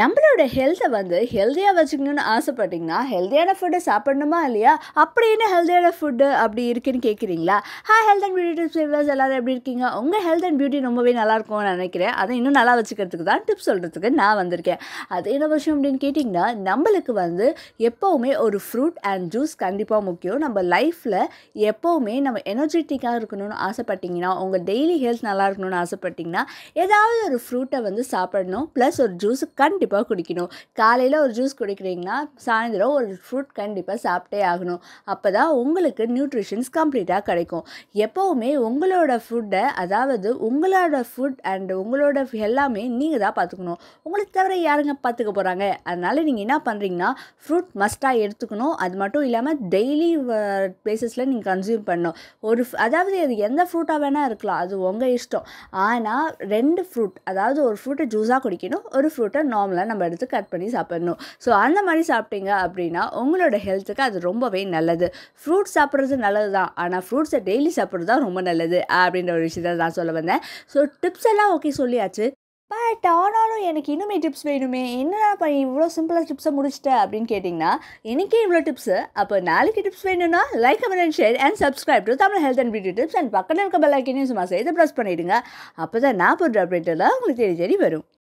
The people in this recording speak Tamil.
நம்மளோட ஹெல்த்தை வந்து ஹெல்த்தியாக வச்சுக்கணும்னு ஆசைப்பட்டிங்கன்னா ஹெல்த்தியான ஃபுட்டை சாப்பிடணுமா இல்லையா அப்படி என்ன ஹெல்த்தியான ஃபுட்டு அப்படி இருக்குன்னு கேட்குறீங்களா ஹா health and beauty tips favours எல்லோரும் எப்படி இருக்கீங்க உங்கள் ஹெல்த் அண்ட் பியூட்டி ரொம்பவே நல்லாயிருக்கும்னு நினைக்கிறேன் அதை இன்னும் நல்லா வச்சுக்கிறதுக்கு தான் டிப்ஸ் சொல்கிறதுக்கு நான் வந்திருக்கேன் அது என்ன விஷயம் அப்படின்னு கேட்டிங்கன்னா நம்மளுக்கு வந்து எப்போவுமே ஒரு ஃப்ரூட் அண்ட் ஜூஸ் கண்டிப்பாக முக்கியம் நம்ம லைஃப்பில் எப்போவுமே நம்ம எனர்ஜெட்டிக்காக இருக்கணும்னு ஆசைப்பட்டிங்கன்னா உங்கள் டெய்லி ஹெல்த் நல்லா இருக்கணும்னு ஆசைப்பட்டிங்கன்னா ஏதாவது ஒரு ஃப்ரூட்டை வந்து சாப்பிடணும் ப்ளஸ் ஒரு ஜூஸ் கண் கண்டிப்பாக குடிக்கணும் காலையில் ஒரு ஜூஸ் குடிக்கிறீங்கன்னா சாயந்தரம் ஒரு ஃப்ரூட் கண்டிப்பாக சாப்பிட்டே ஆகணும் அப்போ தான் உங்களுக்கு நியூட்ரிஷன்ஸ் கம்ப்ளீட்டாக கிடைக்கும் எப்போவுமே உங்களோட ஃபுட்டை அதாவது உங்களோட ஃபுட் அண்ட் உங்களோட எல்லாமே நீங்கள் தான் பார்த்துக்கணும் உங்களுக்கு தவிர யாருங்க பார்த்துக்க போகிறாங்க அதனால் நீங்கள் என்ன பண்ணுறீங்கன்னா ஃப்ரூட் மஸ்ட்டாக எடுத்துக்கணும் அது மட்டும் இல்லாமல் டெய்லி பிளேசஸில் நீங்கள் கன்சியூம் பண்ணணும் ஒரு அதாவது அது எந்த ஃப்ரூட்டாக வேணால் இருக்கலாம் அது உங்கள் இஷ்டம் ஆனால் ரெண்டு ஃப்ரூட் அதாவது ஒரு ஃப்ரூட்டை ஜூஸாக குடிக்கணும் ஒரு ஃப்ரூட்டை நார்மல் அவங்களாம் நம்ம எடுத்து கட் பண்ணி சாப்பிடணும் ஸோ அந்த மாதிரி சாப்பிட்டீங்க அப்படின்னா உங்களோட ஹெல்த்துக்கு அது ரொம்பவே நல்லது ஃப்ரூட்ஸ் சாப்பிட்றது நல்லது தான் ஆனால் ஃப்ரூட்ஸை டெய்லி சாப்பிட்றது தான் ரொம்ப நல்லது அப்படின்ற ஒரு விஷயத்தை நான் சொல்ல வந்தேன் ஸோ டிப்ஸ் எல்லாம் ஓகே சொல்லியாச்சு பட் ஆனாலும் எனக்கு இன்னுமே டிப்ஸ் வேணுமே என்னடா பண்ணி இவ்வளோ சிம்பிளாக டிப்ஸை முடிச்சிட்டேன் அப்படின்னு கேட்டிங்கன்னா எனக்கே இவ்வளோ டிப்ஸு அப்போ நாளைக்கு டிப்ஸ் வேணும்னா like comment and share and subscribe to Tamil health and beauty tips and பக்கத்தில் இருக்க பெல் ஐக்கனையும் சும்மா இதை ப்ரெஸ் பண்ணிவிடுங்க அப்போ தான் நான் போடுற அப்டேட்டெல்லாம் உங்களுக்கு தேடி தேடி வரும்